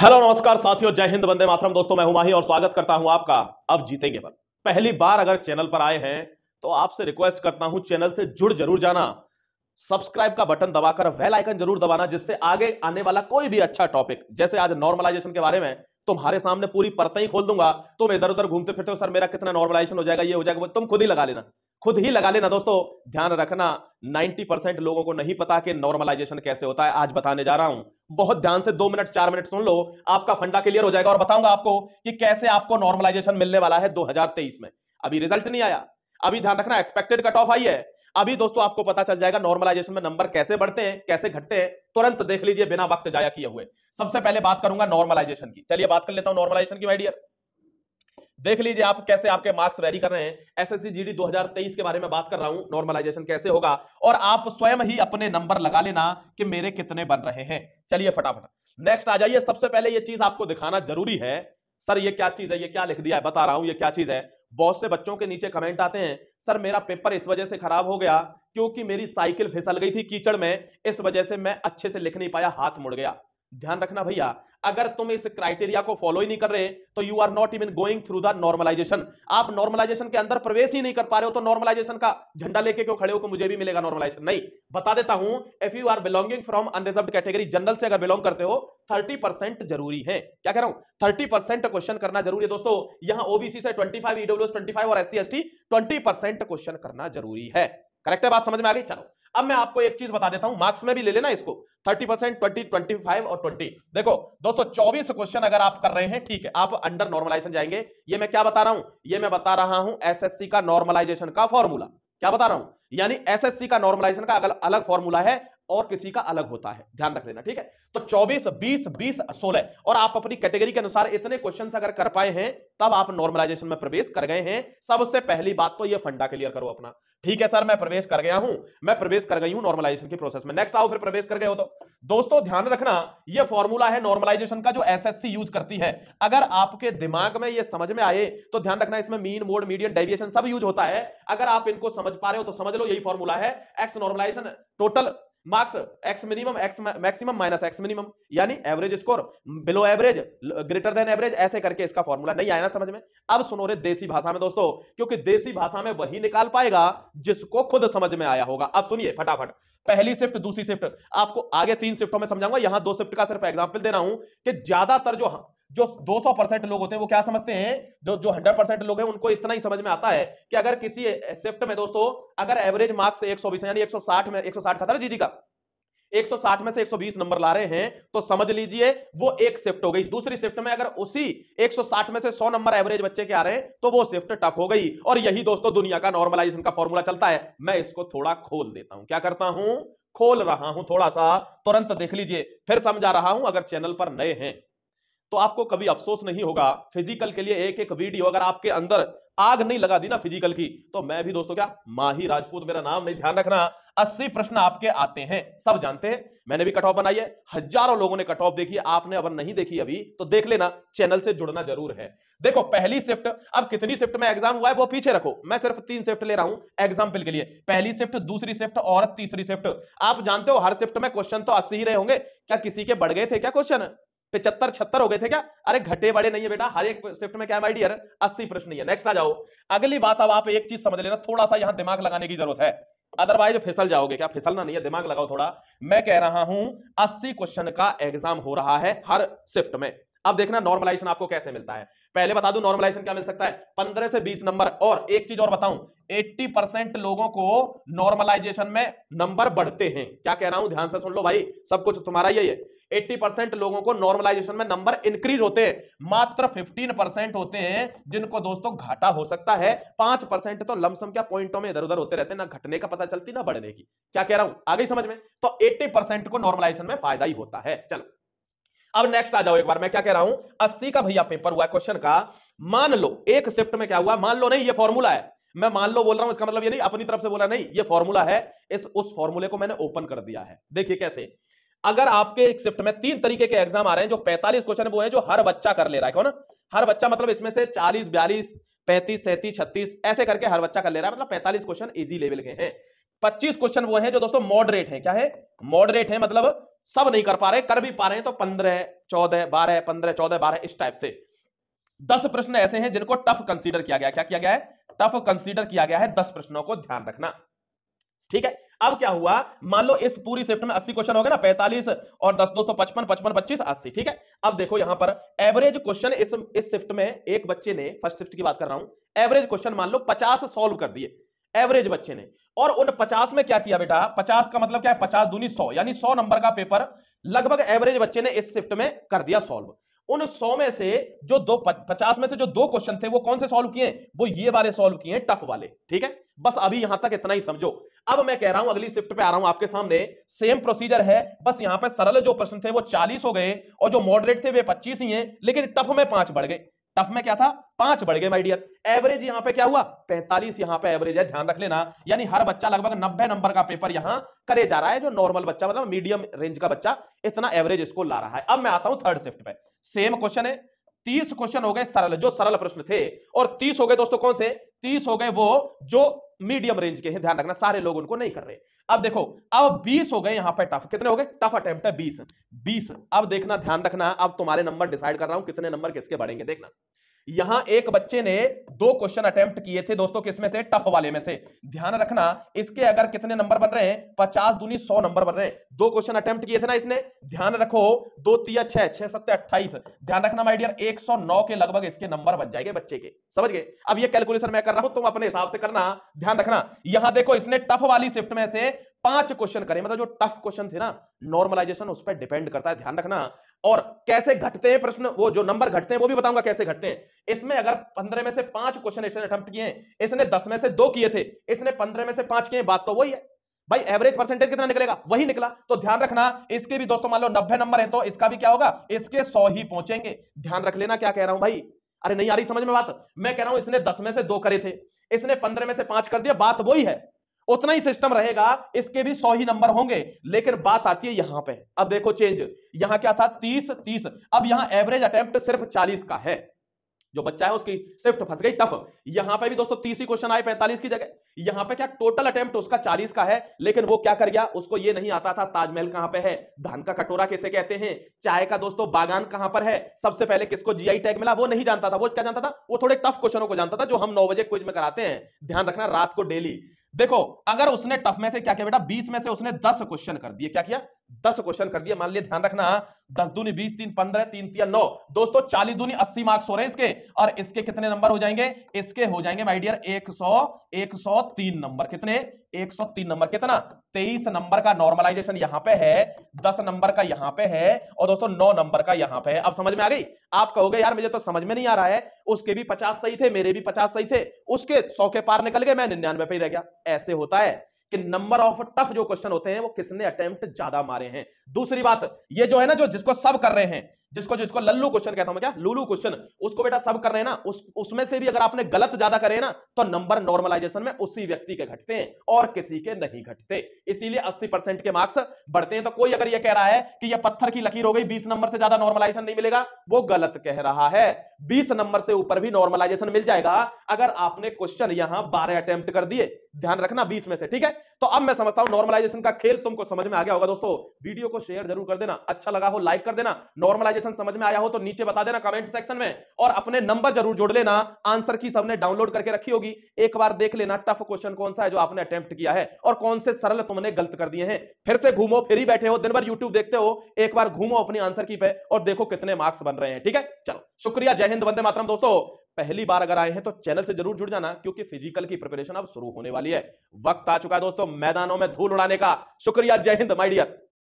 hello नमस्कार साथियों जय हिंद बंदे मातरम दोस्तों मैं हूं माही और स्वागत करता हूं आपका अब जीतेंगे बल पहली बार अगर चैनल पर आए हैं तो आपसे रिक्वेस्ट करता हूं चैनल से जुड़ जरूर जाना सब्सक्राइब का बटन दबाकर वेल आइकन जरूर दबाना जिससे आगे आने वाला कोई भी अच्छा टॉपिक जैसे आज नॉर्मलाइजेशन के बारे में तुम्हारे सामने पूरी परतें ही खोल दूंगा तुम इधर उधर घूमते फिरते हो सर मेरा कितना नॉर्मलाइजेशन हो जाएगा ये हो जाएगा तुम खुद ही लगा लेना खुद ही लगा लेना दोस्तों ध्यान रखना 90 परसेंट लोगों को नहीं पता कि नॉर्मलाइजेशन कैसे होता है आज बताने जा रहा हूं बहुत ध्यान से दो मिनट चार मिनट सुन लो आपका फंडा क्लियर हो जाएगा और बताऊंगा आपको कि कैसे आपको नॉर्मलाइजेशन मिलने वाला है 2023 में अभी रिजल्ट नहीं आया अभी ध्यान रखना एक्सपेक्टेड कट ऑफ आई है अभी दोस्तों आपको पता चल जाएगा नॉर्मलाइजेशन में नंबर कैसे बढ़ते हैं कैसे घटते हैं तुरंत देख लीजिए बिना वक्त जाया किए हुए सबसे पहले बात करूंगा नॉर्मलाइजेशन की चलिए बात कर लेता हूं नॉर्मलाइजेशन की माइडियर देख लीजिए आप कैसे आपके मार्क्स वेरी कर रहे हैं एसएससी जीडी 2023 के बारे में बात कर रहा हूं नॉर्मलाइजेशन कैसे होगा और आप स्वयं ही अपने नंबर लगा लेना कि मेरे कितने बन रहे हैं चलिए फटाफट नेक्स्ट आ जाइए सबसे पहले ये चीज आपको दिखाना जरूरी है सर ये क्या चीज है ये क्या लिख दिया है बता रहा हूं ये क्या चीज है बहुत से बच्चों के नीचे कमेंट आते हैं सर मेरा पेपर इस वजह से खराब हो गया क्योंकि मेरी साइकिल फिसल गई थी कीचड़ में इस वजह से मैं अच्छे से लिख नहीं पाया हाथ मुड़ गया ध्यान रखना भैया अगर तुम इस क्राइटेरिया को फॉलो ही नहीं कर रहे तो you are not even going through the normalisation आप नॉर्मलाइजेशन के अंदर प्रवेश ही नहीं कर पा रहे हो तो नॉर्मलाइजेशन का झंडा लेके क्यों खड़े हो को मुझे भी मिलेगा नॉर्मलाइजेशन नहीं बता देता हूं if you are belonging from unreserved category general से अगर बिलोंग करते हो थर्टी परसेंट जरूरी है क्या कह रहा हूं थर्टी परसेंट क्वेश्चन करना जरूरी है दोस्तों यहां ओबीसी से twenty five EWS twenty five और SC C S T twenty percent question करना जरूरी है करेक्ट है बात समझ में आ गई चलो अब मैं आपको एक चीज बता देता हूं मार्क्स में भी ले लेना इसको 30 परसेंट ट्वेंटी ट्वेंटी फाइव और ट्वेंटी देखो दोस्तों चौबीस क्वेश्चन अगर आप कर रहे हैं ठीक है आप अंडर नॉर्मलाइजेशन जाएंगे ये मैं क्या बता रहा हूं ये मैं बता रहा हूं एसएससी का नॉर्मलाइजेशन का फॉर्मूला क्या बता रहा हूं यानी एसएससी का नॉर्मलाइजेशन का अलग अलग फॉर्मूला है और किसी का अलग होता है ध्यान रख लेना ठीक है तो 24, 20, 20, 16 और आप अपनी कैटेगरी के अनुसार इतने क्वेश्चन अगर कर पाए हैं तब आप नॉर्मलाइजेशन में प्रवेश कर गए हैं सबसे पहली बात तो ये फंडा क्लियर करो अपना ठीक है सर मैं प्रवेश कर गया हूं मैं प्रवेश कर गई हूं नॉर्मलाइजेशन के प्रोसेस में नेक्स्ट आओ फिर प्रवेश कर गए हो तो दोस्तों ध्यान रखना ये फॉर्मूला है नॉर्मलाइजेशन का जो एसएससी यूज करती है अगर आपके दिमाग में ये समझ में आए तो ध्यान रखना इसमें मीन मोड मीडियन डेविएशन सब यूज होता है अगर आप इनको समझ पा रहे हो तो समझ लो यही फॉर्मूला है X normalisation total marks X minimum X maximum minus X minimum यानी average score below average greater than average ऐसे करके इसका फॉर्मूला नहीं आया ना समझ में अब सुनो रे देसी भाषा में दोस्तों क्योंकि देसी भाषा में वही निकाल पाएगा जिसको खुद समझ में आया होगा अब सुनिए फटाफट पहली शिफ्ट दूसरी शिफ्ट आपको आगे तीन शिफ्टों में समझाऊंगा यहां दो शिफ्ट का सिर्फ एग्जाम्पल दे रहा हूं कि ज्यादातर जो जो 200 परसेंट लोग होते हैं वो क्या समझते हैं जो जो 100 परसेंट लोग हैं उनको इतना ही समझ में आता है कि अगर किसी शिफ्ट में दोस्तों अगर एवरेज मार्क्स एक यानी 160 में 160 सौ था जी जी का 160 में से 120 नंबर ला रहे हैं तो समझ लीजिए वो एक शिफ्ट हो गई दूसरी शिफ्ट में अगर उसी 160 में से 100 नंबर एवरेज बच्चे के आ रहे हैं तो वो शिफ्ट टफ हो गई और यही दोस्तों दुनिया का नॉर्मलाइजेशन का फॉर्मूला चलता है मैं इसको थोड़ा खोल देता हूं क्या करता हूं खोल रहा हूं थोड़ा सा तुरंत देख लीजिए फिर समझा रहा हूं अगर चैनल पर नए हैं तो आपको कभी अफसोस नहीं होगा फिजिकल के लिए एक एक वीडियो अगर आपके अंदर आग नहीं लगा दी ना फिजिकल की तो मैं भी दोस्तों क्या माही राजपूत मेरा नाम नहीं ध्यान रखना अस्सी प्रश्न आपके आते हैं सब जानते हैं मैंने भी कट ऑफ बनाई है हजारों लोगों ने कट ऑफ देखी आपने अगर नहीं देखी अभी तो देख लेना चैनल से जुड़ना जरूर है देखो पहली शिफ्ट अब कितनी शिफ्ट में एग्जाम हुआ है वो पीछे रखो मैं सिर्फ तीन शिफ्ट ले रहा हूं एग्जाम्पल के लिए पहली शिफ्ट दूसरी शिफ्ट और तीसरी शिफ्ट आप जानते हो हर शिफ्ट में क्वेश्चन तो अस्सी ही रहे होंगे क्या किसी के बढ़ गए थे क्या क्वेश्चन पिछहत्तर छत्तर हो गए थे क्या अरे घटे बड़े नहीं है बेटा हर एक शिफ्ट में क्या माइडियर अस्सी प्रश्न नहीं है नेक्स्ट आ जाओ अगली बात अब आप एक चीज समझ लेना थोड़ा सा यहां दिमाग लगाने की जरूरत है अदरवाइज फिसल जाओगे क्या फिसलना नहीं है दिमाग लगाओ थोड़ा मैं कह रहा हूं अस्सी क्वेश्चन का एग्जाम हो रहा है हर शिफ्ट में अब देखना नॉर्मलाइजेशन आपको कैसे मिलता है पहले बता दूं नॉर्मलाइजेशन क्या मिल सकता है पंद्रह से बीस नंबर और एक चीज और बताऊं एट्टी परसेंट लोगों को नॉर्मलाइजेशन में नंबर बढ़ते हैं क्या कह रहा हूं ध्यान से सुन लो भाई सब कुछ तुम्हारा ही है 80 परसेंट लोगों को नॉर्मलाइजेशन में नंबर इंक्रीज होते हैं मात्र 15 परसेंट होते हैं जिनको दोस्तों घाटा हो सकता है पांच परसेंट तो लमसम क्या पॉइंटों में इधर उधर होते रहते हैं ना घटने का पता चलती ना बढ़ने की क्या कह रहा हूं आगे समझ में तो एट्टी परसेंट को नॉर्मलाइजेशन में फायदा ही होता है चलो अब नेक्स्ट आ जाओ एक बार मैं क्या कह रहा हूं अस्सी का भैया पेपर हुआ क्वेश्चन का मान लो एक शिफ्ट में क्या हुआ मान लो नहीं ये फॉर्मूला है मैं मान लो बोल रहा हूं इसका मतलब ये नहीं अपनी तरफ से बोला नहीं ये फॉर्मूला है इस उस फॉर्मूले को मैंने ओपन कर दिया है देखिए कैसे अगर आपके एक शिफ्ट में तीन तरीके के एग्जाम आ रहे हैं जो 45 क्वेश्चन वो है जो हर बच्चा कर ले रहा है ना हर बच्चा मतलब इसमें से 40 बयालीस पैंतीस सैंतीस छत्तीस ऐसे करके हर बच्चा कर ले रहा है मतलब पैंतालीस क्वेश्चन इजी लेवल के हैं पच्चीस क्वेश्चन वो है जो दोस्तों मॉडरेट है क्या है मॉडरेट है मतलब सब नहीं कर पा रहे कर भी पा रहे हैं तो पंद्रह चौदह बारह पंद्रह चौदह बारह इस टाइप से दस प्रश्न ऐसे हैं जिनको टफ कंसीडर किया गया क्या किया गया है टफ कंसीडर किया गया है दस प्रश्नों को ध्यान रखना ठीक है अब क्या हुआ मान लो इस पूरी शिफ्ट में अस्सी क्वेश्चन हो गए ना पैंतालीस और दस दो सौ पचपन पचपन पच्चीस अस्सी ठीक है अब देखो यहां पर एवरेज क्वेश्चन इस इस शिफ्ट में एक बच्चे ने फर्स्ट शिफ्ट की बात कर रहा हूं एवरेज क्वेश्चन मान लो पचास सॉल्व कर दिए एवरेज बच्चे ने और उन पचास में क्या किया बेटा पचास का मतलब क्या है पचास दूनी सौ यानी सौ नंबर का पेपर लगभग एवरेज बच्चे ने इस शिफ्ट में कर दिया सॉल्व उन सौ में से जो दो पचास में से जो दो क्वेश्चन थे वो कौन से सॉल्व किए वो ये वाले सॉल्व किए टफ वाले ठीक है बस अभी यहां तक इतना ही समझो अब मैं कह रहा हूं अगली शिफ्ट पे आ रहा हूं आपके सामने सेम प्रोसीजर है बस यहां पर सरल जो प्रश्न थे वो चालीस हो गए और जो मॉडरेट थे वे पच्चीस ही है लेकिन टफ में पांच बढ़ गए टफ में क्या था पांच बढ़ गए माइडियर एवरेज यहां पे क्या हुआ पैंतालीस यहां पे एवरेज है ध्यान रख लेना यानी हर बच्चा लगभग नब्बे नंबर का पेपर यहां करे जा रहा है जो नॉर्मल बच्चा मतलब मीडियम रेंज का बच्चा इतना एवरेज इसको ला रहा है अब मैं आता हूं थर्ड शिफ्ट पे सेम क्वेश्चन है तीस क्वेश्चन हो गए सरल जो सरल प्रश्न थे और तीस हो गए दोस्तों कौन से तीस हो गए वो जो मीडियम रेंज के हैं ध्यान रखना सारे लोग उनको नहीं कर रहे अब देखो अब बीस हो गए यहां पर टफ कितने हो गए टफ अटेम्प्ट बीस बीस अब देखना ध्यान रखना अब तुम्हारे नंबर डिसाइड कर रहा हूं कितने नंबर किसके बढ़ेंगे देखना यहां एक बच्चे ने दो क्वेश्चन अटेम्प्ट किए थे दोस्तों किसमें से टफ वाले में से ध्यान रखना इसके अगर कितने नंबर बन रहे हैं पचास दूनी सौ नंबर बन रहे हैं दो क्वेश्चन अटेम्प्ट किए थे ना इसने ध्यान रखो दो तीन छह छह सत्य अट्ठाईस ध्यान रखना माइडियर एक सौ नौ के लगभग इसके नंबर बन जाएंगे बच्चे के समझ गए अब ये कैलकुलेशन मैं कर रहा हूं तुम अपने हिसाब से करना ध्यान रखना यहां देखो इसने टफ वाली शिफ्ट में से पांच क्वेश्चन करें मतलब जो टफ क्वेश्चन थे ना नॉर्मलाइजेशन उस पर डिपेंड करता है ध्यान रखना और कैसे घटते हैं प्रश्न वो जो नंबर घटते हैं वो भी बताऊंगा कैसे घटते हैं इसमें अगर पंद्रह में से पांच क्वेश्चन इसने अटेम्प्ट किए इसने दस में से दो किए थे इसने पंद्रह में से पांच किए बात तो वही है भाई एवरेज परसेंटेज कितना निकलेगा वही निकला तो ध्यान रखना इसके भी दोस्तों मान लो नब्बे नंबर है तो इसका भी क्या होगा इसके सौ ही पहुंचेंगे ध्यान रख लेना क्या कह रहा हूं भाई अरे नहीं आ रही समझ में बात मैं कह रहा हूं इसने दस में से दो करे थे इसने पंद्रह में से पांच कर दिया बात वही है उतना ही सिस्टम रहेगा इसके भी सौ ही नंबर होंगे लेकिन बात आती है यहां पे अब देखो चेंज यहां क्या था तीस तीस अब यहां एवरेज अटेम्प्ट सिर्फ चालीस का है जो बच्चा है उसकी शिफ्ट फंस गई टफ यहां पे भी दोस्तों तीस ही क्वेश्चन आए पैंतालीस की जगह यहां पे क्या टोटल अटेम्प्ट उसका चालीस का है लेकिन वो क्या कर गया उसको ये नहीं आता था ताजमहल कहां पे है धान का कटोरा कैसे कहते हैं चाय का दोस्तों बागान कहां पर है सबसे पहले किसको जीआई टैग मिला वो नहीं जानता था वो क्या जानता था वो थोड़े टफ क्वेश्चनों को जानता था जो हम नौ बजे क्विज में कराते हैं ध्यान रखना रात को डेली देखो अगर उसने टफ में से क्या किया बेटा बीस में से उसने दस क्वेश्चन कर दिए क्या किया दस क्वेश्चन कर दिया मान लिया ध्यान रखना दस दूनी बीस तीन पंद्रह तीन तीन नौ दोस्तों चालीस दूनी अस्सी मार्क्स हो रहे हैं इसके और इसके कितने नंबर हो जाएंगे इसके हो जाएंगे माय डियर एक सौ एक सौ तीन नंबर कितने एक सौ तीन नंबर कितना तेईस नंबर का नॉर्मलाइजेशन यहां पे है दस नंबर का यहां पे है और दोस्तों नौ नंबर का यहां पे है अब समझ में आ गई आप कहोगे यार मुझे तो समझ में नहीं आ रहा है उसके भी पचास सही थे मेरे भी पचास सही थे उसके सौ के पार निकल गए मैं निन्यानवे पे रह गया ऐसे होता है कि नंबर ऑफ टफ जो क्वेश्चन होते हैं वो किसने अटेम्प्ट ज्यादा मारे हैं दूसरी बात ये जो है ना जो जिसको सब कर रहे हैं जिसको जिसको लल्लू क्वेश्चन कहता हूं क्या लुलू क्वेश्चन उसको बेटा सब कर रहे हैं ना उस उसमें से भी अगर आपने गलत ज्यादा करे ना तो नंबर नॉर्मलाइजेशन में उसी व्यक्ति के घटते हैं और किसी के नहीं घटते इसीलिए 80 परसेंट के मार्क्स बढ़ते हैं तो कोई अगर ये कह रहा है कि ये पत्थर की लकीर हो गई बीस नंबर से ज्यादा नॉर्मलाइजेशन नहीं मिलेगा वो गलत कह रहा है बीस नंबर से ऊपर भी नॉर्मलाइजेशन मिल जाएगा अगर आपने क्वेश्चन यहां बारह अटेम्प्ट कर दिए ध्यान रखना बीस में से ठीक है तो अब मैं समझता हूं नॉर्मलाइजेशन का खेल तुमको समझ में आ गया होगा दोस्तों वीडियो को को शेयर जरूर कर देना अच्छा लगा हो लाइक कर देना नॉर्मलाइजेशन समझ में आया हो तो नीचे बता देना कमेंट सेक्शन में और अपने नंबर जरूर जोड़ लेना आंसर की सबने डाउनलोड करके रखी होगी एक बार देख लेना टफ क्वेश्चन कौन सा है जो आपने अटेम्प्ट किया है और कौन से सरल तुमने गलत कर दिए हैं फिर से घूमो फिर ही बैठे हो दिन भर यूट्यूब देखते हो एक बार घूमो अपनी आंसर की पे और देखो कितने मार्क्स बन रहे हैं ठीक है चलो शुक्रिया जय हिंद वंदे मातरम दोस्तों पहली बार अगर आए हैं तो चैनल से जरूर जुड़ जाना क्योंकि फिजिकल की प्रिपरेशन अब शुरू होने वाली है वक्त आ चुका है दोस्तों मैदानों में धूल उड़ाने का शुक्रिया जय हिंद माइडियर